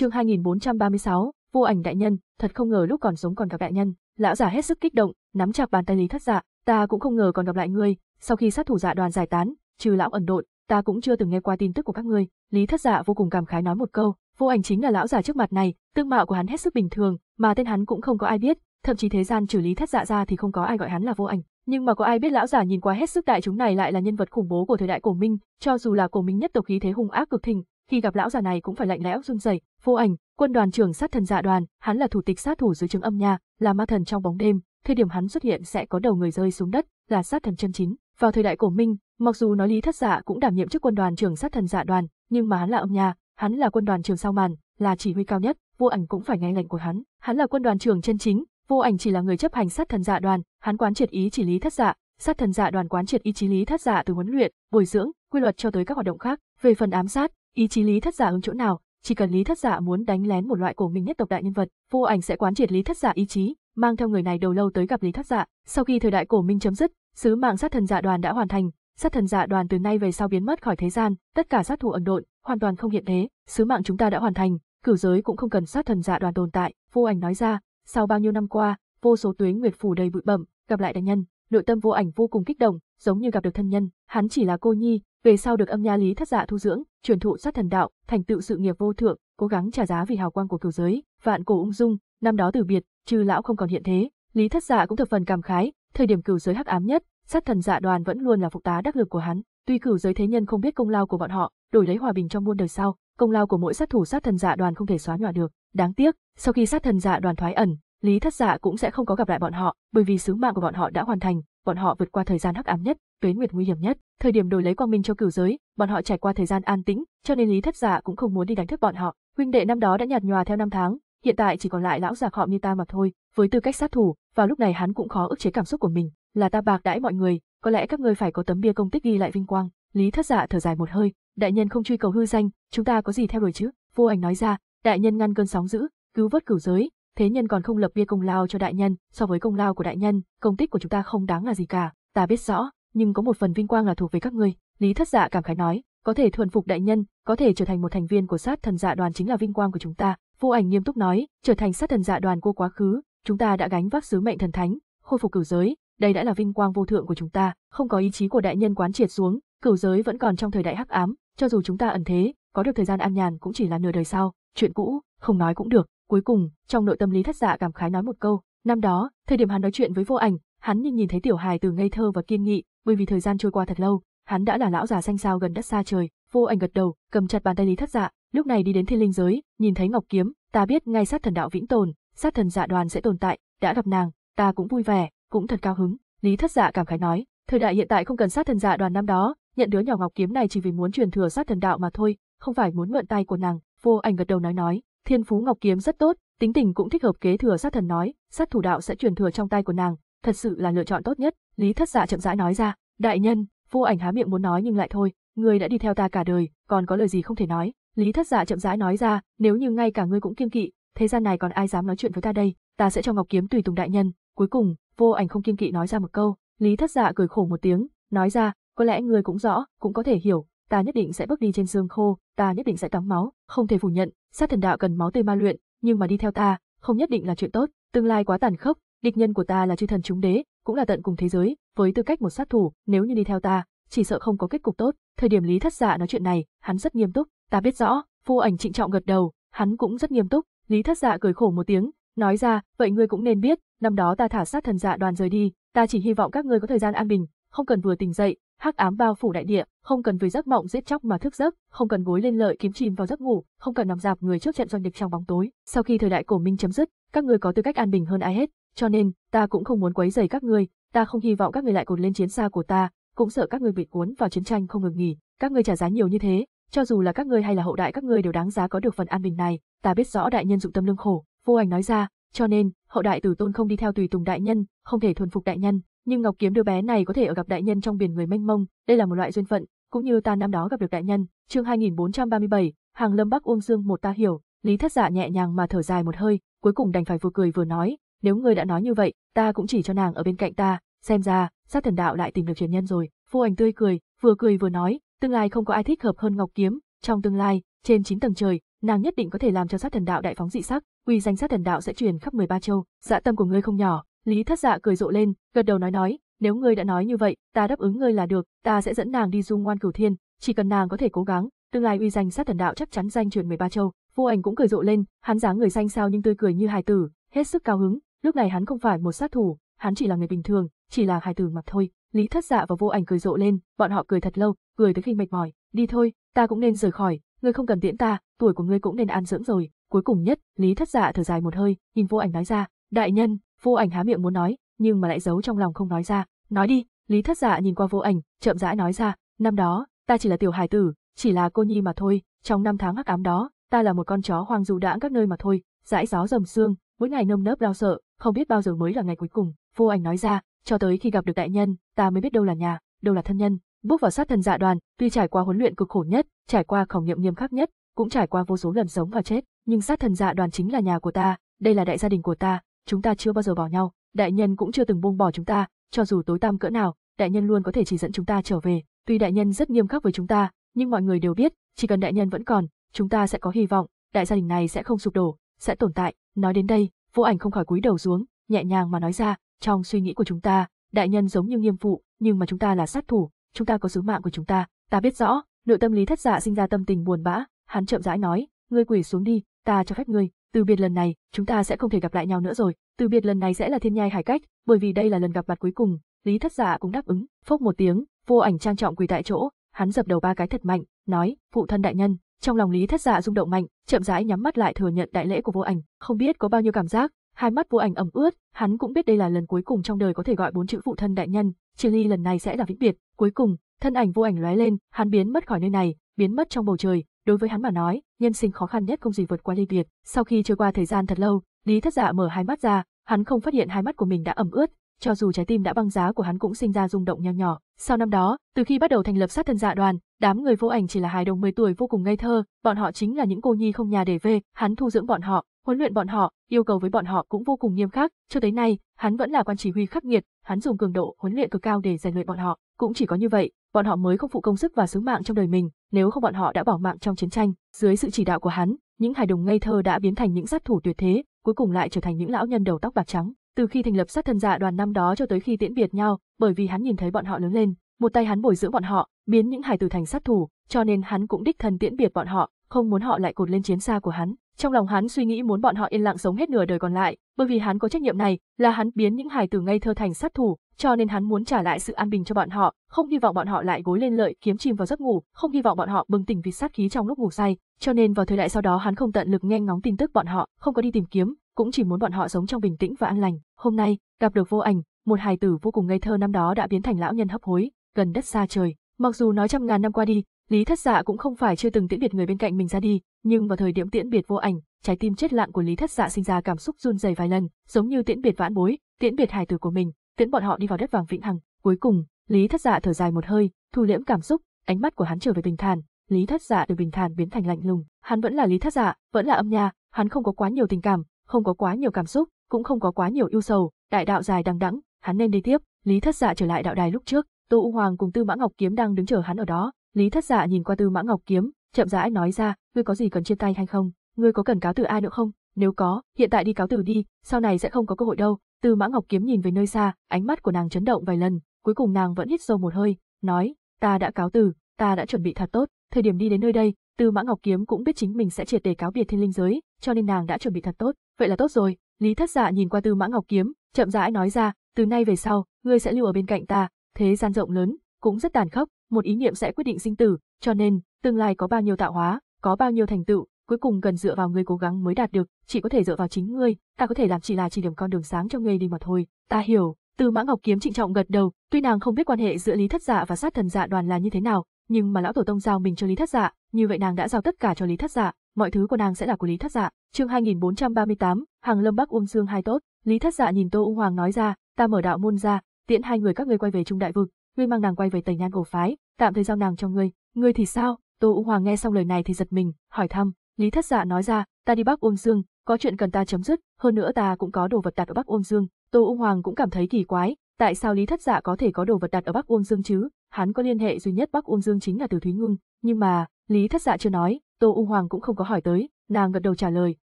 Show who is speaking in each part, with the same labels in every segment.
Speaker 1: Chương 2436, Vô Ảnh đại nhân, thật không ngờ lúc còn sống còn gặp đại nhân. Lão giả hết sức kích động, nắm chặt bàn tay Lý Thất Dạ, ta cũng không ngờ còn gặp lại ngươi, sau khi sát thủ dạ đoàn giải tán, trừ lão ẩn độn, ta cũng chưa từng nghe qua tin tức của các ngươi. Lý Thất Dạ vô cùng cảm khái nói một câu, Vô Ảnh chính là lão giả trước mặt này, tương mạo của hắn hết sức bình thường, mà tên hắn cũng không có ai biết, thậm chí thế gian trừ Lý Thất Dạ ra thì không có ai gọi hắn là Vô Ảnh, nhưng mà có ai biết lão giả nhìn qua hết sức đại chúng này lại là nhân vật khủng bố của thời đại cổ Minh, cho dù là cổ Minh nhất tộc khí thế hung ác cực thịnh, khi gặp lão già này cũng phải lạnh lẽo run rẩy. Vô Ảnh, quân đoàn trưởng sát thần dạ đoàn, hắn là thủ tịch sát thủ dưới trường âm nha, là ma thần trong bóng đêm, thời điểm hắn xuất hiện sẽ có đầu người rơi xuống đất, là sát thần chân chính. Vào thời đại cổ Minh, mặc dù nói Lý Thất Dạ cũng đảm nhiệm chức quân đoàn trưởng sát thần dạ đoàn, nhưng mà hắn là âm nha, hắn là quân đoàn trưởng sau màn, là chỉ huy cao nhất, Vô Ảnh cũng phải nghe lệnh của hắn. Hắn là quân đoàn trưởng chân chính, Vô Ảnh chỉ là người chấp hành sát thần dạ đoàn, hắn quán triệt ý chỉ Lý Thất Dạ, sát thần dạ đoàn quán triệt ý chí Lý Thất Dạ từ huấn luyện, bồi dưỡng, quy luật cho tới các hoạt động khác. Về phần ám sát, Ý chí Lý Thất giả ứng chỗ nào, chỉ cần Lý Thất giả muốn đánh lén một loại cổ minh nhất tộc đại nhân vật, vô ảnh sẽ quán triệt Lý Thất giả ý chí, mang theo người này đầu lâu tới gặp Lý Thất giả. Sau khi thời đại cổ minh chấm dứt, sứ mạng sát thần giả đoàn đã hoàn thành, sát thần giả đoàn từ nay về sau biến mất khỏi thế gian, tất cả sát thủ ẩn độn, hoàn toàn không hiện thế, sứ mạng chúng ta đã hoàn thành, cửu giới cũng không cần sát thần giả đoàn tồn tại, vô ảnh nói ra, sau bao nhiêu năm qua, vô số tuyến nguyệt phủ đầy bụi bẩm, gặp lại đại nhân, nội tâm vô ảnh vô cùng kích động, giống như gặp được thân nhân, hắn chỉ là cô nhi, về sau được âm nha lý thất dạ thu dưỡng, truyền thụ sát thần đạo, thành tựu sự nghiệp vô thượng, cố gắng trả giá vì hào quang của cửu giới, vạn cổ ung dung, năm đó từ biệt, trừ lão không còn hiện thế, lý thất dạ cũng thập phần cảm khái, thời điểm cửu giới hắc ám nhất, sát thần dạ đoàn vẫn luôn là phụ tá đắc lực của hắn, tuy cửu giới thế nhân không biết công lao của bọn họ, đổi lấy hòa bình trong muôn đời sau, công lao của mỗi sát thủ sát thần dạ đoàn không thể xóa nhòa được, đáng tiếc, sau khi sát thần dạ đoàn thoái ẩn, Lý Thất Dạ cũng sẽ không có gặp lại bọn họ, bởi vì sứ mạng của bọn họ đã hoàn thành, bọn họ vượt qua thời gian hắc ám nhất, tuế nguyệt nguy hiểm nhất, thời điểm đổi lấy quang minh cho cửu giới, bọn họ trải qua thời gian an tĩnh, cho nên Lý Thất Giả cũng không muốn đi đánh thức bọn họ. Huynh đệ năm đó đã nhạt nhòa theo năm tháng, hiện tại chỉ còn lại lão già họ như ta mà thôi, với tư cách sát thủ, vào lúc này hắn cũng khó ức chế cảm xúc của mình, là ta bạc đãi mọi người, có lẽ các ngươi phải có tấm bia công tích ghi lại vinh quang. Lý Thất giả thở dài một hơi, đại nhân không truy cầu hư danh, chúng ta có gì theo đuổi chứ? Vô Ảnh nói ra, đại nhân ngăn cơn sóng dữ, cứu vớt cửu giới, thế nhân còn không lập bia công lao cho đại nhân, so với công lao của đại nhân, công tích của chúng ta không đáng là gì cả, ta biết rõ, nhưng có một phần vinh quang là thuộc về các ngươi, Lý Thất Dạ cảm khái nói, có thể thuần phục đại nhân, có thể trở thành một thành viên của sát thần dạ đoàn chính là vinh quang của chúng ta, Vô Ảnh nghiêm túc nói, trở thành sát thần dạ đoàn của quá khứ, chúng ta đã gánh vác sứ mệnh thần thánh, khôi phục cửu giới, đây đã là vinh quang vô thượng của chúng ta, không có ý chí của đại nhân quán triệt xuống, cửu giới vẫn còn trong thời đại hắc ám, cho dù chúng ta ẩn thế, có được thời gian an nhàn cũng chỉ là nửa đời sau, chuyện cũ, không nói cũng được, Cuối cùng, trong nội tâm Lý Thất Dạ cảm khái nói một câu, năm đó, thời điểm hắn nói chuyện với Vô Ảnh, hắn nhìn nhìn thấy tiểu hài từ ngây thơ và kiên nghị, bởi vì thời gian trôi qua thật lâu, hắn đã là lão già xanh xao gần đất xa trời. Vô Ảnh gật đầu, cầm chặt bàn tay Lý Thất Dạ, lúc này đi đến thiên linh giới, nhìn thấy ngọc kiếm, ta biết ngay sát thần đạo vĩnh tồn, sát thần dạ đoàn sẽ tồn tại, đã gặp nàng, ta cũng vui vẻ, cũng thật cao hứng. Lý Thất Dạ cảm khái nói, thời đại hiện tại không cần sát thần dạ đoàn năm đó, nhận đứa nhỏ ngọc kiếm này chỉ vì muốn truyền thừa sát thần đạo mà thôi, không phải muốn mượn tay của nàng. Vô Ảnh gật đầu nói nói, Thiên phú ngọc kiếm rất tốt, tính tình cũng thích hợp kế thừa sát thần nói, sát thủ đạo sẽ truyền thừa trong tay của nàng, thật sự là lựa chọn tốt nhất, Lý Thất Dạ chậm rãi nói ra, đại nhân, vô ảnh há miệng muốn nói nhưng lại thôi, ngươi đã đi theo ta cả đời, còn có lời gì không thể nói, Lý Thất Dạ chậm rãi nói ra, nếu như ngay cả ngươi cũng kiêng kỵ, thế gian này còn ai dám nói chuyện với ta đây, ta sẽ cho Ngọc Kiếm tùy tùng đại nhân, cuối cùng, vô ảnh không kiêng kỵ nói ra một câu, Lý Thất Dạ cười khổ một tiếng, nói ra, có lẽ ngươi cũng rõ, cũng có thể hiểu, ta nhất định sẽ bước đi trên xương khô, ta nhất định sẽ tắm máu, không thể phủ nhận, sát thần đạo cần máu tươi ma luyện, nhưng mà đi theo ta, không nhất định là chuyện tốt, tương lai quá tàn khốc, địch nhân của ta là chư thần chúng đế, cũng là tận cùng thế giới, với tư cách một sát thủ, nếu như đi theo ta, chỉ sợ không có kết cục tốt. Thời điểm Lý Thất Dạ nói chuyện này, hắn rất nghiêm túc, ta biết rõ, phu ảnh trịnh trọng gật đầu, hắn cũng rất nghiêm túc, Lý Thất Dạ cười khổ một tiếng, nói ra, vậy ngươi cũng nên biết, năm đó ta thả sát thần dạ đoàn rời đi, ta chỉ hy vọng các ngươi có thời gian an bình, không cần vừa tỉnh dậy, hắc ám bao phủ đại địa, không cần với giấc mộng giết chóc mà thức giấc, không cần gối lên lợi kiếm chìm vào giấc ngủ, không cần nằm dạp người trước trận doanh địch trong bóng tối. Sau khi thời đại cổ minh chấm dứt, các người có tư cách an bình hơn ai hết, cho nên ta cũng không muốn quấy rầy các người, ta không hy vọng các người lại cột lên chiến xa của ta, cũng sợ các người bị cuốn vào chiến tranh không ngừng nghỉ, các người trả giá nhiều như thế, cho dù là các người hay là hậu đại các người đều đáng giá có được phần an bình này, ta biết rõ đại nhân dụng tâm lương khổ, vô ảnh nói ra, cho nên, hậu đại tử tôn không đi theo tùy tùng đại nhân, không thể thuần phục đại nhân, nhưng Ngọc Kiếm đứa bé này có thể ở gặp đại nhân trong biển người mênh mông, đây là một loại duyên phận, cũng như ta năm đó gặp được đại nhân. Chương 2437, Hàng Lâm Bắc Uông Dương một ta hiểu, Lý Thất Dạ nhẹ nhàng mà thở dài một hơi, cuối cùng đành phải vừa cười vừa nói, nếu ngươi đã nói như vậy, ta cũng chỉ cho nàng ở bên cạnh ta, xem ra, sát thần đạo lại tìm được truyền nhân rồi. phu Ảnh tươi cười, vừa cười vừa nói, tương lai không có ai thích hợp hơn Ngọc Kiếm, trong tương lai, trên 9 tầng trời, nàng nhất định có thể làm cho sát thần đạo đại phóng dị sắc, uy danh sát thần đạo sẽ truyền khắp 13 châu. Dạ tâm của ngươi không nhỏ, Lý thất dạ cười rộ lên, gật đầu nói nói, nếu ngươi đã nói như vậy, ta đáp ứng ngươi là được, ta sẽ dẫn nàng đi du ngoan cửu thiên, chỉ cần nàng có thể cố gắng, tương lai uy danh sát thần đạo chắc chắn danh truyền 13 châu. Vô ảnh cũng cười rộ lên, hắn dáng người xanh sao nhưng tươi cười như hài tử, hết sức cao hứng, lúc này hắn không phải một sát thủ, hắn chỉ là người bình thường, chỉ là hài tử mà thôi. Lý Thất Dạ và Vô Ảnh cười rộ lên, bọn họ cười thật lâu, cười tới khi mệt mỏi, đi thôi, ta cũng nên rời khỏi, ngươi không cần tiễn ta, tuổi của ngươi cũng nên an dưỡng rồi. Cuối cùng nhất, Lý Thất Dạ thở dài một hơi, nhìn Vô Ảnh nói ra, đại nhân, Vô Ảnh há miệng muốn nói, nhưng mà lại giấu trong lòng không nói ra. Nói đi, Lý Thất Dạ nhìn qua Vô Ảnh, chậm rãi nói ra, năm đó, ta chỉ là tiểu hài tử, chỉ là cô nhi mà thôi, trong năm tháng hắc ám đó, ta là một con chó hoang du đãng các nơi mà thôi, dãi gió rầm xương, mỗi ngày nơm nớp lo sợ, không biết bao giờ mới là ngày cuối cùng. Vô Ảnh nói ra, cho tới khi gặp được đại nhân, ta mới biết đâu là nhà, đâu là thân nhân. Bước vào sát thần dạ đoàn, tuy trải qua huấn luyện cực khổ nhất, trải qua khảo nghiệm nghiêm khắc nhất, cũng trải qua vô số lần sống và chết, nhưng sát thần dạ đoàn chính là nhà của ta, đây là đại gia đình của ta, chúng ta chưa bao giờ bỏ nhau, đại nhân cũng chưa từng buông bỏ chúng ta, cho dù tối tăm cỡ nào, đại nhân luôn có thể chỉ dẫn chúng ta trở về, tuy đại nhân rất nghiêm khắc với chúng ta, nhưng mọi người đều biết, chỉ cần đại nhân vẫn còn, chúng ta sẽ có hy vọng, đại gia đình này sẽ không sụp đổ, sẽ tồn tại. Nói đến đây, Vô Ảnh không khỏi cúi đầu xuống, nhẹ nhàng mà nói ra, trong suy nghĩ của chúng ta, đại nhân giống như nghiêm phụ, nhưng mà chúng ta là sát thủ, chúng ta có sứ mạng của chúng ta, ta biết rõ, nội tâm lý thất dạ sinh ra tâm tình buồn bã, hắn chậm rãi nói, ngươi quỳ xuống đi, ta cho phép ngươi, từ biệt lần này, chúng ta sẽ không thể gặp lại nhau nữa rồi, từ biệt lần này sẽ là thiên nhai hải cách, bởi vì đây là lần gặp mặt cuối cùng, Lý Thất Dạ cũng đáp ứng, phốc một tiếng, vô ảnh trang trọng quỳ tại chỗ, hắn dập đầu ba cái thật mạnh, nói, phụ thân đại nhân, trong lòng Lý Thất Dạ rung động mạnh, chậm rãi nhắm mắt lại thừa nhận đại lễ của vô ảnh, không biết có bao nhiêu cảm giác, hai mắt vô ảnh ẩm ướt, hắn cũng biết đây là lần cuối cùng trong đời có thể gọi bốn chữ phụ thân đại nhân, trừ ly lần này sẽ là vĩnh biệt, cuối cùng, thân ảnh vô ảnh lóe lên, hắn biến mất khỏi nơi này, biến mất trong bầu trời, Đối với hắn mà nói, nhân sinh khó khăn nhất không gì vượt qua ly biệt. Sau khi trôi qua thời gian thật lâu, Lý Thất Dạ mở hai mắt ra, hắn không phát hiện hai mắt của mình đã ẩm ướt, cho dù trái tim đã băng giá của hắn cũng sinh ra rung động nho nhỏ. Sau năm đó, từ khi bắt đầu thành lập sát thân dạ đoàn, đám người vô ảnh chỉ là hài đồng 10 tuổi vô cùng ngây thơ, bọn họ chính là những cô nhi không nhà để về, hắn thu dưỡng bọn họ, huấn luyện bọn họ, yêu cầu với bọn họ cũng vô cùng nghiêm khắc, cho tới nay, hắn vẫn là quan chỉ huy khắc nghiệt, hắn dùng cường độ huấn luyện cực cao để rèn luyện bọn họ, cũng chỉ có như vậy, bọn họ mới không phụ công sức và sứ mạng trong đời mình, nếu không bọn họ đã bỏ mạng trong chiến tranh. Dưới sự chỉ đạo của hắn, những hài đồng ngây thơ đã biến thành những sát thủ tuyệt thế, cuối cùng lại trở thành những lão nhân đầu tóc bạc trắng. Từ khi thành lập sát thân dạ đoàn năm đó cho tới khi tiễn biệt nhau, bởi vì hắn nhìn thấy bọn họ lớn lên, một tay hắn bồi dưỡng bọn họ, biến những hài tử thành sát thủ, cho nên hắn cũng đích thân tiễn biệt bọn họ, không muốn họ lại cột lên chiến xa của hắn. Trong lòng hắn suy nghĩ muốn bọn họ yên lặng sống hết nửa đời còn lại, bởi vì hắn có trách nhiệm này, là hắn biến những hài tử ngây thơ thành sát thủ, cho nên hắn muốn trả lại sự an bình cho bọn họ, không hy vọng bọn họ lại gối lên lợi kiếm chìm vào giấc ngủ, không hy vọng bọn họ bừng tỉnh vì sát khí trong lúc ngủ say, cho nên vào thời đại sau đó hắn không tận lực nghe ngóng tin tức bọn họ, không có đi tìm kiếm, cũng chỉ muốn bọn họ sống trong bình tĩnh và an lành. Hôm nay, gặp được Vô Ảnh, một hài tử vô cùng ngây thơ năm đó đã biến thành lão nhân hấp hối, gần đất xa trời. Mặc dù nói trăm ngàn năm qua đi, Lý Thất Dạ cũng không phải chưa từng tiễn biệt người bên cạnh mình ra đi, nhưng vào thời điểm tiễn biệt vô ảnh, trái tim chết lặng của Lý Thất Dạ sinh ra cảm xúc run rẩy vài lần, giống như tiễn biệt vãn bối, tiễn biệt hài tử của mình, tiễn bọn họ đi vào đất vàng vĩnh hằng. Cuối cùng, Lý Thất Dạ thở dài một hơi, thu liễm cảm xúc, ánh mắt của hắn trở về bình thản, Lý Thất Dạ từ bình thản biến thành lạnh lùng, hắn vẫn là Lý Thất Dạ, vẫn là âm nha, hắn không có quá nhiều tình cảm, không có quá nhiều cảm xúc, cũng không có quá nhiều ưu sầu, đại đạo dài đằng đẵng, hắn nên đi tiếp. Lý Thất Dạ trở lại đạo đài lúc trước, Tô U Hoàng cùng Tư Mã Ngọc Kiếm đang đứng chờ hắn ở đó, Lý Thất Dạ nhìn qua Tư Mã Ngọc kiếm, chậm rãi nói ra, ngươi có gì cần chia tay hay không? Ngươi có cần cáo từ ai nữa không? Nếu có, hiện tại đi cáo từ đi, sau này sẽ không có cơ hội đâu. Tư Mã Ngọc kiếm nhìn về nơi xa, ánh mắt của nàng chấn động vài lần, cuối cùng nàng vẫn hít sâu một hơi, nói, ta đã cáo từ, ta đã chuẩn bị thật tốt, thời điểm đi đến nơi đây, Tư Mã Ngọc Kiếm cũng biết chính mình sẽ triệt để cáo biệt thiên linh giới, cho nên nàng đã chuẩn bị thật tốt, vậy là tốt rồi. Lý Thất Dạ nhìn qua Tư Mã Ngọc Kiếm, chậm rãi nói ra, từ nay về sau, ngươi sẽ lưu ở bên cạnh ta, thế gian rộng lớn, cũng rất tàn khốc, một ý niệm sẽ quyết định sinh tử, cho nên, tương lai có bao nhiêu tạo hóa, có bao nhiêu thành tựu, cuối cùng cần dựa vào người cố gắng mới đạt được, chỉ có thể dựa vào chính ngươi, ta có thể làm chỉ là chỉ điểm con đường sáng cho ngươi đi mà thôi. Ta hiểu, Tư Mã Ngọc Kiếm trịnh trọng gật đầu, tuy nàng không biết quan hệ giữa Lý Thất Dạ và sát thần dạ đoàn là như thế nào, nhưng mà lão tổ tông giao mình cho Lý Thất Dạ, như vậy nàng đã giao tất cả cho Lý Thất Dạ, mọi thứ của nàng sẽ là của Lý Thất Dạ. Chương 2438, Hàng Lâm Bắc Uông Dương hai tốt, Lý Thất Dạ nhìn Tô U Hoàng nói ra, ta mở đạo môn ra, tiễn hai người các ngươi quay về Trung Đại vực, ngươi mang nàng quay về Tây Nhan cổ phái, tạm thời giao nàng cho ngươi, ngươi thì sao? Tô U Hoàng nghe xong lời này thì giật mình, hỏi thăm, Lý Thất Dạ nói ra, ta đi Bắc Ôn Dương, có chuyện cần ta chấm dứt, hơn nữa ta cũng có đồ vật đặt ở Bắc Ôn Dương. Tô U Hoàng cũng cảm thấy kỳ quái, tại sao Lý Thất Dạ có thể có đồ vật đặt ở Bắc Ôn Dương chứ? Hắn có liên hệ duy nhất Bắc Ôn Dương chính là Từ Thúy Ngưng, nhưng mà, Lý Thất Dạ chưa nói, Tô U Hoàng cũng không có hỏi tới, nàng gật đầu trả lời,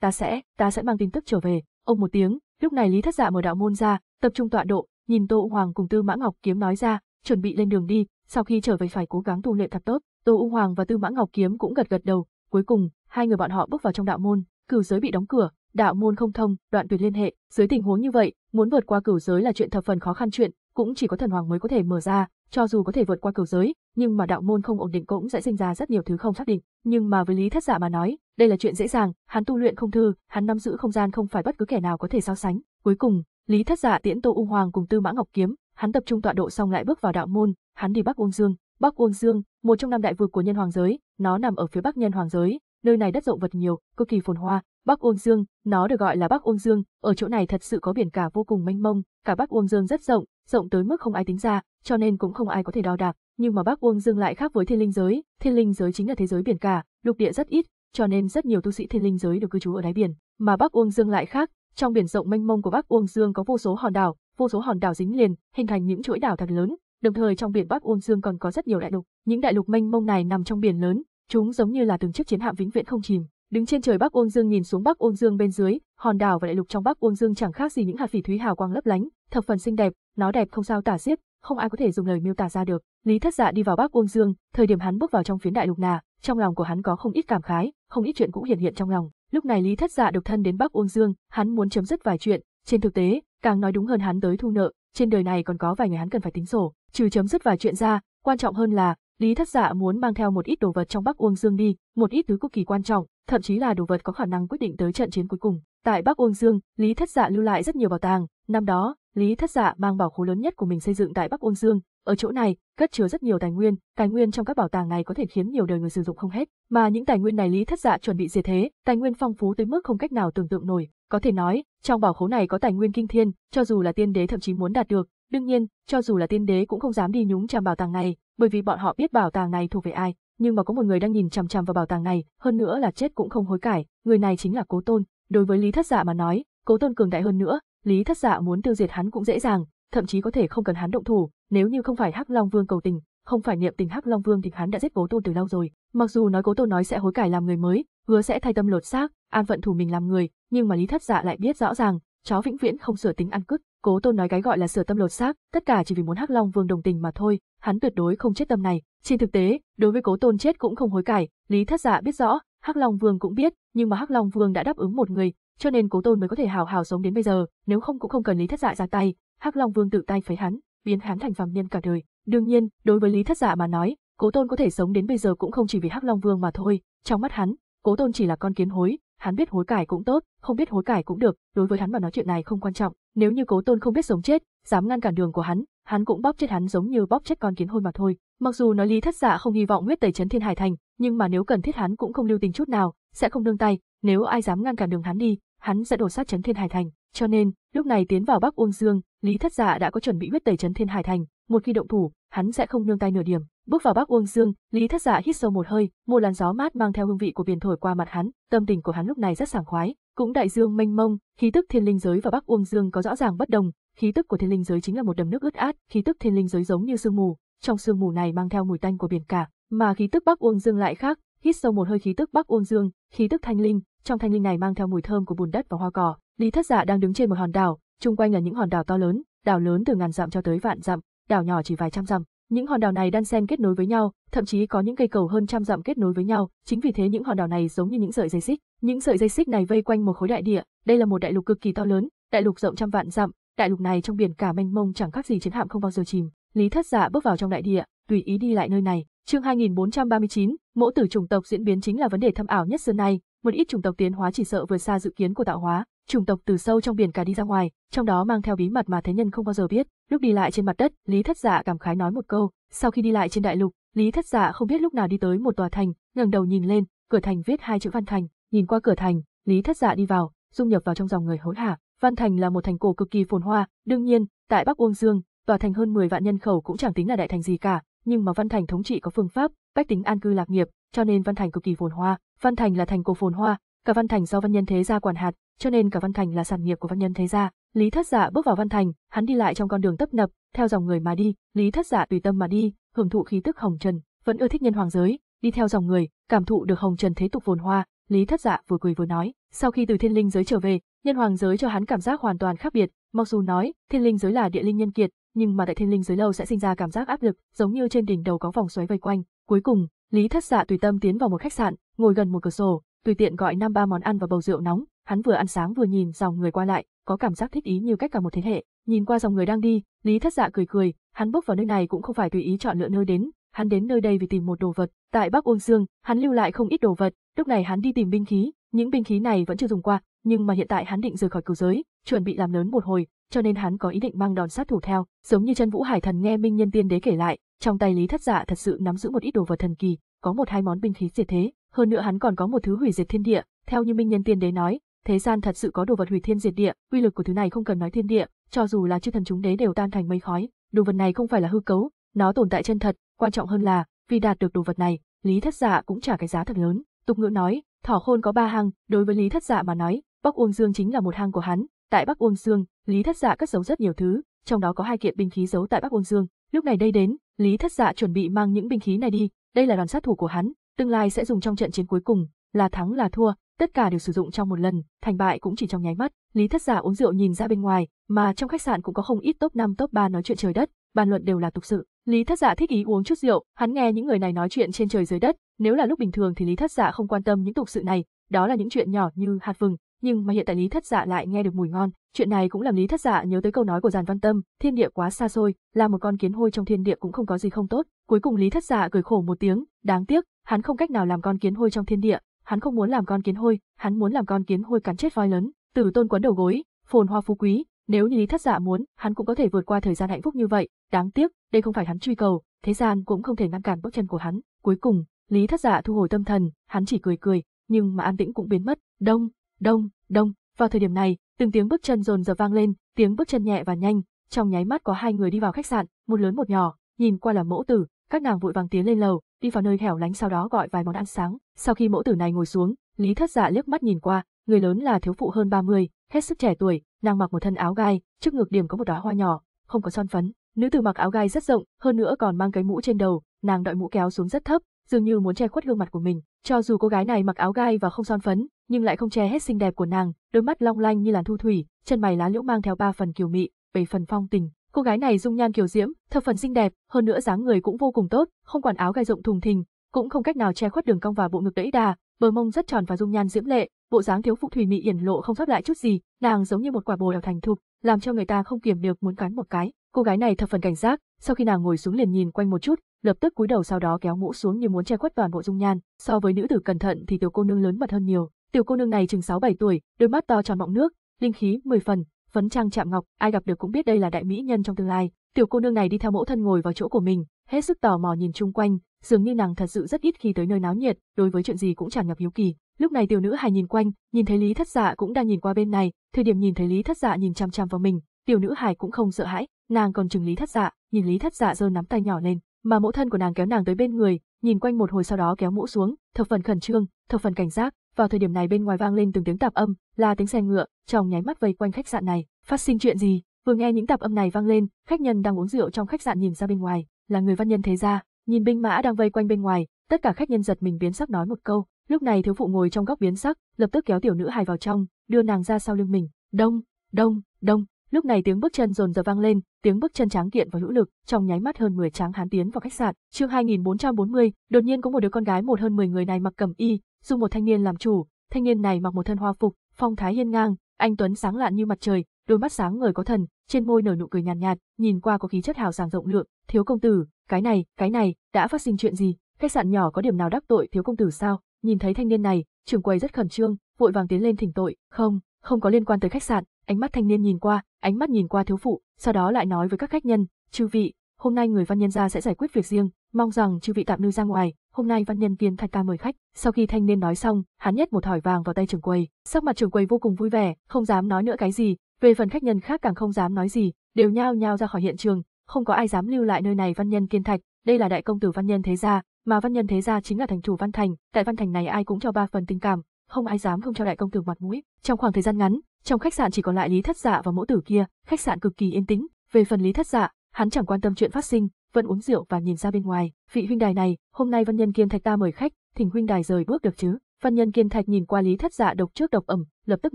Speaker 1: ta sẽ, ta sẽ mang tin tức trở về. Ông một tiếng, lúc này Lý Thất Dạ mở đạo môn ra, tập trung tọa độ, nhìn Tô U Hoàng cùng Tư Mã Ngọc kiếm nói ra, chuẩn bị lên đường đi, sau khi trở về phải cố gắng tu luyện thật tốt. Tô ung Hoàng và Tư Mã Ngọc Kiếm cũng gật gật đầu, cuối cùng, hai người bọn họ bước vào trong đạo môn, cửu giới bị đóng cửa, đạo môn không thông, đoạn tuyệt liên hệ, dưới tình huống như vậy, muốn vượt qua cửu giới là chuyện thập phần khó khăn chuyện, cũng chỉ có thần hoàng mới có thể mở ra, cho dù có thể vượt qua cửu giới, nhưng mà đạo môn không ổn định cũng sẽ sinh ra rất nhiều thứ không xác định, nhưng mà với Lý Thất Dạ mà nói, đây là chuyện dễ dàng, hắn tu luyện không thư, hắn nắm giữ không gian không phải bất cứ kẻ nào có thể so sánh. Cuối cùng, Lý Thất Dạ tiễn Tô ung Hoàng cùng Tư Mã Ngọc Kiếm, hắn tập trung tọa độ xong lại bước vào đạo môn, hắn đi Bắc Uông Dương. Bắc Uông Dương, một trong năm đại vực của nhân hoàng giới, nó nằm ở phía bắc nhân hoàng giới, nơi này đất rộng vật nhiều, cực kỳ phồn hoa. Bắc Uông Dương, nó được gọi là Bắc Uông Dương, ở chỗ này thật sự có biển cả vô cùng mênh mông, cả Bắc Uông Dương rất rộng, rộng tới mức không ai tính ra, cho nên cũng không ai có thể đo đạc. Nhưng mà Bắc Uông Dương lại khác với thiên linh giới, thiên linh giới chính là thế giới biển cả, lục địa rất ít, cho nên rất nhiều tu sĩ thiên linh giới được cư trú ở đáy biển, mà Bắc Uông Dương lại khác, trong biển rộng mênh mông của Bắc Uông Dương có vô số hòn đảo, vô số hòn đảo dính liền, hình thành những chuỗi đảo thật lớn. Đồng thời trong biển Bắc Uông Dương còn có rất nhiều đại lục, những đại lục mênh mông này nằm trong biển lớn, chúng giống như là từng chiếc chiến hạm vĩnh viễn không chìm. Đứng trên trời Bắc Uông Dương nhìn xuống Bắc Uông Dương bên dưới, hòn đảo và đại lục trong Bắc Uông Dương chẳng khác gì những hạt phỉ thúy hào quang lấp lánh, thập phần xinh đẹp, nó đẹp không sao tả xiết, không ai có thể dùng lời miêu tả ra được. Lý Thất Dạ đi vào Bắc Uông Dương, thời điểm hắn bước vào trong phiến đại lục nà, trong lòng của hắn có không ít cảm khái, không ít chuyện cũng hiện hiện trong lòng. Lúc này Lý Thất Dạ độc thân đến Bắc Uông Dương, hắn muốn chấm dứt vài chuyện, trên thực tế, càng nói đúng hơn hắn tới thu nợ, trên đời này còn có vài người hắn cần phải tính sổ, trừ chấm dứt vài chuyện ra, quan trọng hơn là Lý Thất Dạ muốn mang theo một ít đồ vật trong Bắc Uông Dương đi, một ít thứ cực kỳ quan trọng, thậm chí là đồ vật có khả năng quyết định tới trận chiến cuối cùng. Tại Bắc Uông Dương, Lý Thất Dạ lưu lại rất nhiều bảo tàng, năm đó, Lý Thất Dạ mang bảo khố lớn nhất của mình xây dựng tại Bắc Ôn Dương, ở chỗ này, cất chứa rất nhiều tài nguyên, tài nguyên trong các bảo tàng này có thể khiến nhiều đời người sử dụng không hết, mà những tài nguyên này Lý Thất Dạ chuẩn bị diệt thế, tài nguyên phong phú tới mức không cách nào tưởng tượng nổi, có thể nói, trong bảo khố này có tài nguyên kinh thiên, cho dù là tiên đế thậm chí muốn đạt được, đương nhiên, cho dù là tiên đế cũng không dám đi nhúng chàm bảo tàng này, bởi vì bọn họ biết bảo tàng này thuộc về ai, nhưng mà có một người đang nhìn chằm chằm vào bảo tàng này, hơn nữa là chết cũng không hối cải, người này chính là Cố Tôn. Đối với Lý Thất Dạ mà nói, Cố Tôn cường đại hơn nữa, Lý Thất Dạ muốn tiêu diệt hắn cũng dễ dàng, thậm chí có thể không cần hắn động thủ, nếu như không phải Hắc Long Vương cầu tình, không phải niệm tình Hắc Long Vương thì hắn đã giết Cố Tôn từ lâu rồi. Mặc dù nói Cố Tôn nói sẽ hối cải làm người mới, hứa sẽ thay tâm lột xác, an phận thủ mình làm người, nhưng mà Lý Thất Dạ lại biết rõ ràng, chó vĩnh viễn không sửa tính ăn cứt, Cố Tôn nói cái gọi là sửa tâm lột xác, tất cả chỉ vì muốn Hắc Long Vương đồng tình mà thôi, hắn tuyệt đối không chết tâm này. Trên thực tế, đối với Cố Tôn chết cũng không hối cải, Lý Thất Dạ biết rõ, Hắc Long Vương cũng biết, nhưng mà Hắc Long Vương đã đáp ứng một người, cho nên Cố Tôn mới có thể hào hào sống đến bây giờ, nếu không cũng không cần Lý Thất Dạ ra tay, Hắc Long Vương tự tay phế hắn, biến hắn thành phàm nhân cả đời. Đương nhiên, đối với Lý Thất Dạ mà nói, Cố Tôn có thể sống đến bây giờ cũng không chỉ vì Hắc Long Vương mà thôi, trong mắt hắn, Cố Tôn chỉ là con kiến hối, hắn biết hối cải cũng tốt, không biết hối cải cũng được, đối với hắn mà nói chuyện này không quan trọng, nếu như Cố Tôn không biết sống chết, dám ngăn cản đường của hắn, hắn cũng bóp chết hắn giống như bóp chết con kiến hôi mà thôi. Mặc dù nói Lý Thất Dạ không hy vọng huyết tẩy chấn thiên hải thành, nhưng mà nếu cần thiết hắn cũng không lưu tình chút nào, sẽ không nương tay, nếu ai dám ngăn cản đường hắn đi, hắn sẽ đổ sát chấn thiên hải thành, cho nên, lúc này tiến vào Bắc Uông Dương, Lý Thất Dạ đã có chuẩn bị huyết tẩy chấn thiên hải thành, một khi động thủ, hắn sẽ không nương tay nửa điểm. Bước vào Bắc Uông Dương, Lý Thất Dạ hít sâu một hơi, một làn gió mát mang theo hương vị của biển thổi qua mặt hắn, tâm tình của hắn lúc này rất sảng khoái, cũng đại dương mênh mông, khí tức thiên linh giới và Bắc Uông Dương có rõ ràng bất đồng, khí tức của thiên linh giới chính là một đầm nước ướt át, khí tức thiên linh giới giống như sương mù, trong sương mù này mang theo mùi tanh của biển cả, mà khí tức Bắc Uông Dương lại khác, hít sâu một hơi khí tức Bắc Uông Dương, khí tức thanh linh, trong thanh linh này mang theo mùi thơm của bùn đất và hoa cỏ. Lý Thất Dạ đang đứng trên một hòn đảo, chung quanh là những hòn đảo to lớn, đảo lớn từ ngàn dặm cho tới vạn dặm, đảo nhỏ chỉ vài trăm dặm. Những hòn đảo này đan xen kết nối với nhau, thậm chí có những cây cầu hơn trăm dặm kết nối với nhau, chính vì thế những hòn đảo này giống như những sợi dây xích. Những sợi dây xích này vây quanh một khối đại địa, đây là một đại lục cực kỳ to lớn, đại lục rộng trăm vạn dặm, đại lục này trong biển cả mênh mông chẳng khác gì chiến hạm không bao giờ chìm. Lý Thất Dạ bước vào trong đại địa, tùy ý đi lại nơi này. Chương 2439, mẫu tử chủng tộc diễn biến chính là vấn đề thâm ảo nhất xưa nay, một ít chủng tộc tiến hóa chỉ sợ vượt xa dự kiến của tạo hóa, chủng tộc từ sâu trong biển cả đi ra ngoài, trong đó mang theo bí mật mà thế nhân không bao giờ biết. Lúc đi lại trên mặt đất, Lý Thất Dạ cảm khái nói một câu, sau khi đi lại trên đại lục, Lý Thất Dạ không biết lúc nào đi tới một tòa thành, ngẩng đầu nhìn lên, cửa thành viết hai chữ Văn Thành, nhìn qua cửa thành, Lý Thất Dạ đi vào, dung nhập vào trong dòng người hối hả. Văn Thành là một thành cổ cực kỳ phồn hoa, đương nhiên, tại Bắc Uông Dương, tòa thành hơn 10 vạn nhân khẩu cũng chẳng tính là đại thành gì cả, nhưng mà Văn Thành thống trị có phương pháp, bách tính an cư lạc nghiệp, cho nên Văn Thành cực kỳ phồn hoa, Văn Thành là thành cổ phồn hoa, cả Văn Thành do văn nhân thế gia quản hạt, cho nên cả Văn Thành là sản nghiệp của văn nhân thế gia. Lý Thất Dạ bước vào Văn Thành, hắn đi lại trong con đường tấp nập, theo dòng người mà đi, Lý Thất Dạ tùy tâm mà đi, hưởng thụ khí tức hồng trần, vẫn ưa thích nhân hoàng giới, đi theo dòng người, cảm thụ được hồng trần thế tục phồn hoa, Lý Thất Dạ vừa cười vừa nói, sau khi từ thiên linh giới trở về, nhân hoàng giới cho hắn cảm giác hoàn toàn khác biệt, mặc dù nói thiên linh giới là địa linh nhân kiệt, nhưng mà tại thiên linh giới lâu sẽ sinh ra cảm giác áp lực, giống như trên đỉnh đầu có vòng xoáy vây quanh, cuối cùng, Lý Thất Dạ tùy tâm tiến vào một khách sạn, ngồi gần một cửa sổ, tùy tiện gọi năm ba món ăn và bầu rượu nóng, hắn vừa ăn sáng vừa nhìn dòng người qua lại, có cảm giác thích ý như cách cả một thế hệ. Nhìn qua dòng người đang đi, Lý Thất Dạ cười cười, hắn bước vào nơi này cũng không phải tùy ý chọn lựa nơi đến, hắn đến nơi đây vì tìm một đồ vật. Tại Bắc Uông Dương, hắn lưu lại không ít đồ vật, lúc này hắn đi tìm binh khí, những binh khí này vẫn chưa dùng qua, nhưng mà hiện tại hắn định rời khỏi cửu giới, chuẩn bị làm lớn một hồi, cho nên hắn có ý định mang đòn sát thủ theo, giống như chân vũ hải thần nghe Minh Nhân Tiên Đế kể lại, trong tay Lý Thất Dạ thật sự nắm giữ một ít đồ vật thần kỳ, có một hai món binh khí diệt thế, hơn nữa hắn còn có một thứ hủy diệt thiên địa, theo như Minh Nhân Tiên Đế nói, thế gian thật sự có đồ vật hủy thiên diệt địa, uy lực của thứ này không cần nói thiên địa, cho dù là chư thần chúng đế đều tan thành mây khói, đồ vật này không phải là hư cấu, nó tồn tại chân thật, quan trọng hơn là, vì đạt được đồ vật này, Lý Thất Dạ cũng trả cái giá thật lớn. Tục ngữ nói, thỏ khôn có ba hang, đối với Lý Thất Dạ mà nói, Bắc Uông Dương chính là một hang của hắn. Tại Bắc Uông Dương, Lý Thất Dạ cất giấu rất nhiều thứ, trong đó có hai kiện binh khí giấu tại Bắc Uông Dương, Lúc này đây đến, Lý Thất Dạ chuẩn bị mang những binh khí này đi, đây là đoàn sát thủ của hắn, tương lai sẽ dùng trong trận chiến cuối cùng, là thắng là thua, tất cả đều sử dụng trong một lần, thành bại cũng chỉ trong nháy mắt. Lý Thất Dạ uống rượu nhìn ra bên ngoài, mà trong khách sạn cũng có không ít top năm top ba nói chuyện trời đất, bàn luận đều là tục sự. Lý Thất Dạ thích ý uống chút rượu, hắn nghe những người này nói chuyện trên trời dưới đất, nếu là lúc bình thường thì Lý Thất Dạ không quan tâm những tục sự này, đó là những chuyện nhỏ như hạt vừng, nhưng mà hiện tại Lý Thất Dạ lại nghe được mùi ngon, chuyện này cũng làm Lý Thất Dạ nhớ tới câu nói của Giàn Văn Tâm, thiên địa quá xa xôi, là một con kiến hôi trong thiên địa cũng không có gì không tốt. Cuối cùng Lý Thất Dạ cười khổ một tiếng, đáng tiếc, hắn không cách nào làm con kiến hôi trong thiên địa, hắn không muốn làm con kiến hôi, hắn muốn làm con kiến hôi cắn chết voi lớn, tử tôn quấn đầu gối, phồn hoa phú quý, nếu như Lý Thất Dạ muốn, hắn cũng có thể vượt qua thời gian hạnh phúc như vậy, đáng tiếc, đây không phải hắn truy cầu, thế gian cũng không thể ngăn cản bước chân của hắn. Cuối cùng, Lý Thất Dạ thu hồi tâm thần, hắn chỉ cười cười, nhưng mà an tĩnh cũng biến mất. Đông, Đông, đông, vào thời điểm này, từng tiếng bước chân rồn rập vang lên, tiếng bước chân nhẹ và nhanh, trong nháy mắt có hai người đi vào khách sạn, một lớn một nhỏ, nhìn qua là mẫu tử, các nàng vội vàng tiến lên lầu, đi vào nơi hẻo lánh sau đó gọi vài món ăn sáng. Sau khi mẫu tử này ngồi xuống, Lý Thất Dạ liếc mắt nhìn qua, người lớn là thiếu phụ hơn 30, hết sức trẻ tuổi, nàng mặc một thân áo gai, trước ngực điểm có một đóa hoa nhỏ, không có son phấn. Nữ tử mặc áo gai rất rộng, hơn nữa còn mang cái mũ trên đầu, nàng đội mũ kéo xuống rất thấp, dường như muốn che khuất gương mặt của mình. Cho dù cô gái này mặc áo gai và không son phấn, nhưng lại không che hết xinh đẹp của nàng, đôi mắt long lanh như làn thu thủy, chân mày lá liễu mang theo ba phần kiều mị, bảy phần phong tình. Cô gái này dung nhan kiều diễm, thập phần xinh đẹp, hơn nữa dáng người cũng vô cùng tốt, không quần áo gai rộng thùng thình, cũng không cách nào che khuất đường cong và bộ ngực đẫy đà, bờ mông rất tròn và dung nhan diễm lệ, bộ dáng thiếu phụ thủy mị hiển lộ không sót lại chút gì, nàng giống như một quả bồ đào thành thục, làm cho người ta không kiềm được muốn cắn một cái. Cô gái này thập phần cảnh giác, sau khi nàng ngồi xuống liền nhìn quanh một chút, lập tức cúi đầu sau đó kéo mũ xuống như muốn che khuất toàn bộ dung nhan. So với nữ tử cẩn thận thì tiểu cô nương lớn mật hơn nhiều. Tiểu cô nương này chừng 6-7 tuổi, đôi mắt to tròn mọng nước, linh khí 10 phần, phấn trang chạm ngọc, ai gặp được cũng biết đây là đại mỹ nhân trong tương lai. Tiểu cô nương này đi theo mẫu thân ngồi vào chỗ của mình, hết sức tò mò nhìn chung quanh, dường như nàng thật sự rất ít khi tới nơi náo nhiệt, đối với chuyện gì cũng tràn ngập hiếu kỳ. Lúc này tiểu nữ hài nhìn quanh, nhìn thấy Lý Thất Dạ cũng đang nhìn qua bên này, thời điểm nhìn thấy Lý Thất Dạ nhìn chăm chăm vào mình, tiểu nữ hài cũng không sợ hãi, nàng còn chừng Lý Thất Dạ, nhìn Lý Thất Dạ giơ nắm tay nhỏ lên, mà mẫu thân của nàng kéo nàng tới bên người, nhìn quanh một hồi sau đó kéo mũ xuống, thập phần khẩn trương, thập phần cảnh giác, vào thời điểm này bên ngoài vang lên từng tiếng tạp âm, là tiếng xe ngựa, trong nháy mắt vây quanh khách sạn này, phát sinh chuyện gì? Vừa nghe những tạp âm này vang lên, khách nhân đang uống rượu trong khách sạn nhìn ra bên ngoài, là người văn nhân thế gia, nhìn binh mã đang vây quanh bên ngoài, tất cả khách nhân giật mình biến sắc nói một câu, lúc này thiếu phụ ngồi trong góc biến sắc, lập tức kéo tiểu nữ hài vào trong, đưa nàng ra sau lưng mình, đông, đông, đông, lúc này tiếng bước chân rồn dập vang lên, tiếng bước chân tráng kiện và hữu lực, trong nháy mắt hơn 10 tráng hán tiến vào khách sạn. Chương 2440, đột nhiên có một đứa con gái một hơn 10 người này mặc cẩm y, dùng một thanh niên làm chủ, thanh niên này mặc một thân hoa phục, phong thái hiên ngang, anh tuấn sáng lạn như mặt trời, đôi mắt sáng ngời có thần, trên môi nở nụ cười nhàn nhạt, nhạt, nhìn qua có khí chất hào sảng rộng lượng, "Thiếu công tử, cái này, cái này, đã phát sinh chuyện gì? Khách sạn nhỏ có điểm nào đắc tội thiếu công tử sao?" Nhìn thấy thanh niên này, trưởng quầy rất khẩn trương, vội vàng tiến lên thỉnh tội, "Không, không có liên quan tới khách sạn." Ánh mắt thanh niên nhìn qua, ánh mắt nhìn qua thiếu phụ, sau đó lại nói với các khách nhân, "Chư vị, hôm nay người văn nhân gia sẽ giải quyết việc riêng, mong rằng chư vị tạm lưu ra ngoài, hôm nay văn nhân viên Thạch ca mời khách. Sau khi thanh niên nói xong, hắn nhét một thỏi vàng vào tay trưởng quầy, sắc mặt trưởng quầy vô cùng vui vẻ, không dám nói nữa cái gì, về phần khách nhân khác càng không dám nói gì, đều nhao nhao ra khỏi hiện trường, không có ai dám lưu lại nơi này văn nhân kiên thạch, đây là đại công tử văn nhân thế gia, mà văn nhân thế gia chính là thành chủ văn thành, tại văn thành này ai cũng cho ba phần tình cảm, không ai dám không cho đại công tử mặt mũi. Trong khoảng thời gian ngắn, trong khách sạn chỉ còn lại Lý Thất Dạ và mẫu tử kia, khách sạn cực kỳ yên tĩnh, về phần Lý Thất Dạ, Hắn chẳng quan tâm chuyện phát sinh, vẫn uống rượu và nhìn ra bên ngoài, vị huynh đài này, hôm nay Văn Nhân Kiên Thạch ta mời khách, thỉnh huynh đài rời bước được chứ? Văn Nhân Kiên Thạch nhìn qua Lý Thất Dạ độc trước độc ẩm, lập tức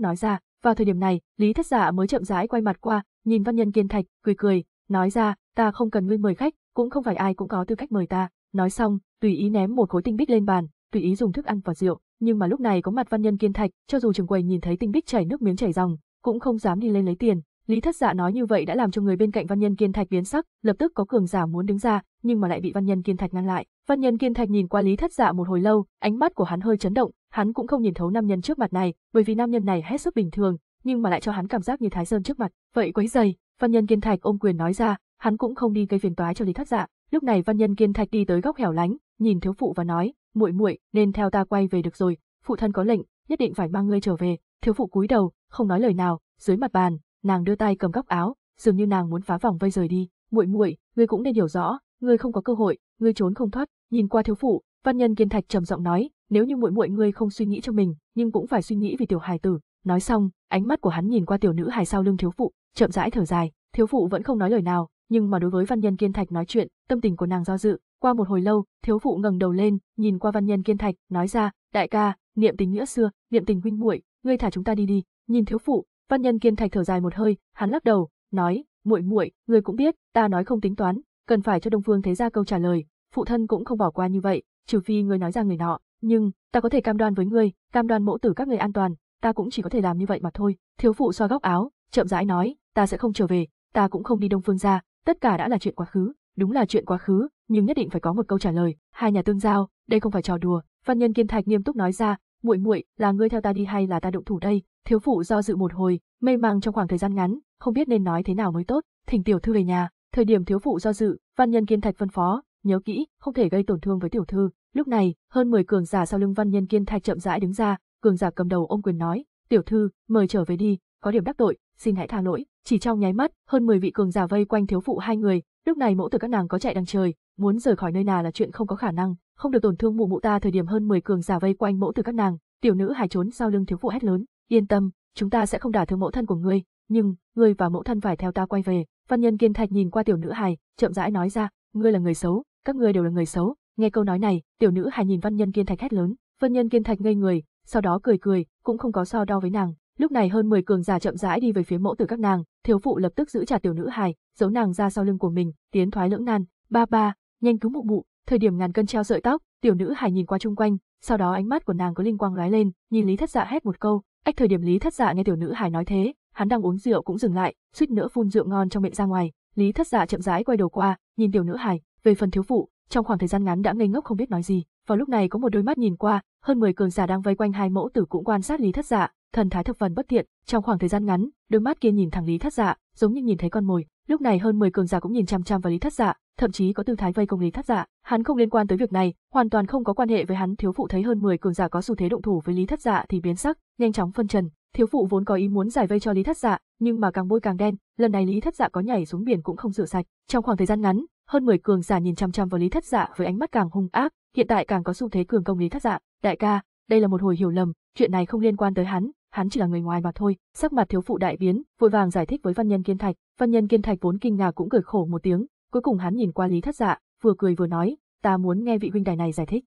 Speaker 1: nói ra, vào thời điểm này, Lý Thất Dạ mới chậm rãi quay mặt qua, nhìn Văn Nhân Kiên Thạch, cười cười, nói ra, ta không cần ngươi mời khách, cũng không phải ai cũng có tư cách mời ta. Nói xong, tùy ý ném một khối tinh bích lên bàn, tùy ý dùng thức ăn và rượu, nhưng mà lúc này có mặt Văn Nhân Kiên Thạch, cho dù trường quầy nhìn thấy tinh bích chảy nước miếng chảy ròng, cũng không dám đi lên lấy tiền, Lý Thất Dạ nói như vậy đã làm cho người bên cạnh Văn Nhân Kiên Thạch biến sắc, lập tức có cường giả muốn đứng ra, nhưng mà lại bị Văn Nhân Kiên Thạch ngăn lại. Văn Nhân Kiên Thạch nhìn qua Lý Thất Dạ một hồi lâu, ánh mắt của hắn hơi chấn động, hắn cũng không nhìn thấu nam nhân trước mặt này, bởi vì nam nhân này hết sức bình thường, nhưng mà lại cho hắn cảm giác như Thái Sơn trước mặt. Vậy quấy giày, Văn Nhân Kiên Thạch ôm quyền nói ra, hắn cũng không đi gây phiền toái cho Lý Thất Dạ. Lúc này Văn Nhân Kiên Thạch đi tới góc hẻo lánh, nhìn thiếu phụ và nói, muội muội, nên theo ta quay về được rồi, phụ thân có lệnh, nhất định phải mang ngươi trở về. Thiếu phụ cúi đầu, không nói lời nào, dưới mặt bàn, nàng đưa tay cầm góc áo, dường như nàng muốn phá vòng vây rời đi. Muội muội, ngươi cũng nên hiểu rõ, ngươi không có cơ hội, ngươi trốn không thoát. Nhìn qua thiếu phụ, văn nhân kiên thạch trầm giọng nói, nếu như muội muội ngươi không suy nghĩ cho mình, nhưng cũng phải suy nghĩ vì tiểu hài tử. Nói xong, ánh mắt của hắn nhìn qua tiểu nữ hài sau lưng thiếu phụ, chậm rãi thở dài. Thiếu phụ vẫn không nói lời nào, nhưng mà đối với văn nhân kiên thạch nói chuyện, tâm tình của nàng do dự. Qua một hồi lâu, thiếu phụ ngẩng đầu lên, nhìn qua văn nhân kiên thạch, nói ra, đại ca, niệm tình nghĩa xưa, niệm tình huynh muội, ngươi thả chúng ta đi đi. Nhìn thiếu phụ, Văn Nhân Kiên Thạch thở dài một hơi, hắn lắc đầu, nói, muội muội, ngươi cũng biết, ta nói không tính toán, cần phải cho Đông Phương Thế gia câu trả lời, phụ thân cũng không bỏ qua như vậy, trừ phi ngươi nói ra người nọ, nhưng, ta có thể cam đoan với ngươi, cam đoan mẫu tử các ngươi an toàn, ta cũng chỉ có thể làm như vậy mà thôi. Thiếu phụ xoa góc áo, chậm rãi nói, ta sẽ không trở về, ta cũng không đi Đông Phương gia, tất cả đã là chuyện quá khứ, đúng là chuyện quá khứ, nhưng nhất định phải có một câu trả lời. Hai nhà tương giao, đây không phải trò đùa. Văn Nhân Kiên Thạch nghiêm túc nói ra, muội muội, là ngươi theo ta đi hay là ta động thủ đây? Thiếu phụ do dự một hồi, mê mang trong khoảng thời gian ngắn, không biết nên nói thế nào mới tốt, thỉnh tiểu thư về nhà. Thời điểm thiếu phụ do dự, văn nhân kiên thạch phân phó, nhớ kỹ, không thể gây tổn thương với tiểu thư. Lúc này, hơn 10 cường giả sau lưng văn nhân kiên thạch chậm rãi đứng ra, cường giả cầm đầu ôm quyền nói, tiểu thư, mời trở về đi, có điểm đắc tội, xin hãy tha lỗi. Chỉ trong nháy mắt, hơn 10 vị cường giả vây quanh thiếu phụ hai người, lúc này mẫu tử các nàng có chạy đằng trời, muốn rời khỏi nơi nào là chuyện không có khả năng, không được tổn thương mụ mụ ta thời điểm hơn 10 cường giả vây quanh mẫu từ các nàng, tiểu nữ hài trốn sau lưng thiếu phụ hét lớn, yên tâm, chúng ta sẽ không đả thương mẫu thân của ngươi, nhưng ngươi và mẫu thân phải theo ta quay về. Văn nhân kiên thạch nhìn qua tiểu nữ hài, chậm rãi nói ra, ngươi là người xấu, các ngươi đều là người xấu. Nghe câu nói này, tiểu nữ hài nhìn văn nhân kiên thạch hét lớn, văn nhân kiên thạch ngây người, sau đó cười cười, cũng không có so đo với nàng. Lúc này hơn 10 cường giả chậm rãi đi về phía mẫu tử các nàng, thiếu phụ lập tức giữ chặt tiểu nữ hài, giấu nàng ra sau lưng của mình, tiến thoái lưỡng nan, ba ba, nhanh cứu mụ mụ, Thời điểm ngàn cân treo sợi tóc, tiểu nữ hải nhìn qua chung quanh, sau đó ánh mắt của nàng có linh quang lóe lên, nhìn Lý Thất Dạ hét một câu, ách thời điểm Lý Thất Dạ nghe tiểu nữ hải nói thế, hắn đang uống rượu cũng dừng lại, suýt nữa phun rượu ngon trong miệng ra ngoài, Lý Thất Dạ chậm rãi quay đầu qua, nhìn tiểu nữ hải về phần thiếu phụ, trong khoảng thời gian ngắn đã ngây ngốc không biết nói gì, vào lúc này có một đôi mắt nhìn qua, hơn 10 cường giả đang vây quanh hai mẫu tử cũng quan sát Lý Thất Dạ, thần thái thập phần bất thiện, trong khoảng thời gian ngắn, đôi mắt kia nhìn thẳng Lý Thất Dạ, giống như nhìn thấy con mồi, lúc này hơn 10 cường giả cũng nhìn chăm chăm vào Lý Thất Dạ, thậm chí có tư thái vây công Lý Thất Dạ, hắn không liên quan tới việc này, hoàn toàn không có quan hệ với hắn, thiếu phụ thấy hơn 10 cường giả có xu thế động thủ với Lý Thất Dạ thì biến sắc, nhanh chóng phân trần, thiếu phụ vốn có ý muốn giải vây cho Lý Thất Dạ, nhưng mà càng bôi càng đen, lần này Lý Thất Dạ có nhảy xuống biển cũng không rửa sạch, trong khoảng thời gian ngắn, hơn 10 cường giả nhìn chăm chăm vào Lý Thất Dạ với ánh mắt càng hung ác, hiện tại càng có xu thế cường công Lý Thất Dạ, đại ca, đây là một hồi hiểu lầm, chuyện này không liên quan tới hắn, hắn chỉ là người ngoài mà thôi. Sắc mặt thiếu phụ đại biến, vội vàng giải thích với văn nhân kiên thạch. Văn nhân kiên thạch vốn kinh ngạc cũng cười khổ một tiếng, Cuối cùng hắn nhìn qua Lý Thất Dạ, vừa cười vừa nói, ta muốn nghe vị huynh đài này giải thích.